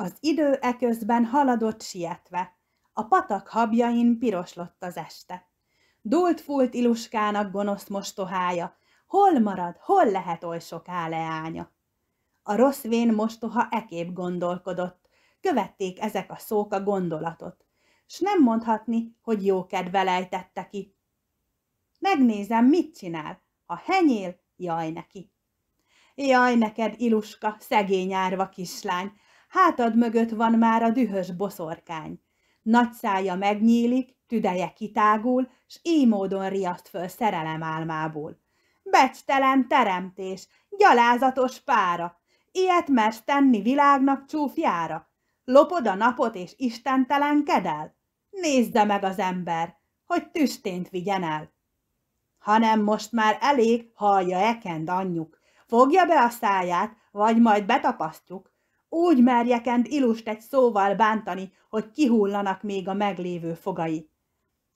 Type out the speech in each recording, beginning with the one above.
Az idő eközben haladott sietve. A patak habjain piroslott az este. Dult-fult iluskának gonosz mostohája, hol marad, hol lehet oly soká leánya. A rossz vén mostoha ekép gondolkodott, követték ezek a szók a gondolatot, s nem mondhatni, hogy jó kedve lejtette ki. Megnézem, mit csinál, ha henyél, jaj neki. Jaj neked, Iluska, szegény árva kislány, hátad mögött van már a dühös boszorkány. Nagy szája megnyílik, tüdeje kitágul, s így módon riaszt föl szerelem álmából. Becstelen teremtés, gyalázatos pára, ilyet mersz tenni világnak csúfjára. Lopod a napot és istentelen istentelenkedel? Nézze meg az ember, hogy tüstént vigyen el. Hanem most már elég, hallja ekend anyjuk. Fogja be a száját, vagy majd betapasztjuk, úgy merjekend Ilust egy szóval bántani, hogy kihullanak még a meglévő fogai.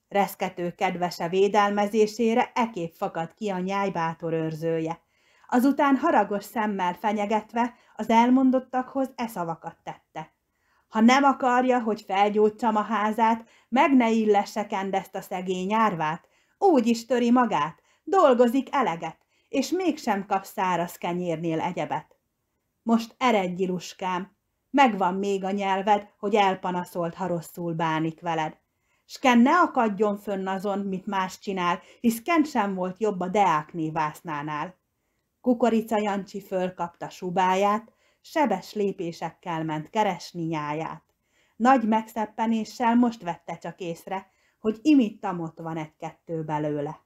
Reszkető kedvese védelmezésére ekép fakad ki a nyájbátor őrzője. Azután haragos szemmel fenyegetve az elmondottakhoz e szavakat tette. Ha nem akarja, hogy felgyógytsam a házát, meg ne illesse kendezt a szegény árvát, úgy is töri magát, dolgozik eleget, és mégsem kap száraz kenyérnél egyebet most eredj, Iluskám, megvan még a nyelved, hogy elpanaszolt, ha rosszul bánik veled. Sken ne akadjon fönn azon, mit más csinál, hisz Ken sem volt jobb a deákné vásznánál. Kukorica Jancsi fölkapta subáját, sebes lépésekkel ment keresni nyáját. Nagy megszeppenéssel most vette csak észre, hogy imittam ott van egy-kettő belőle.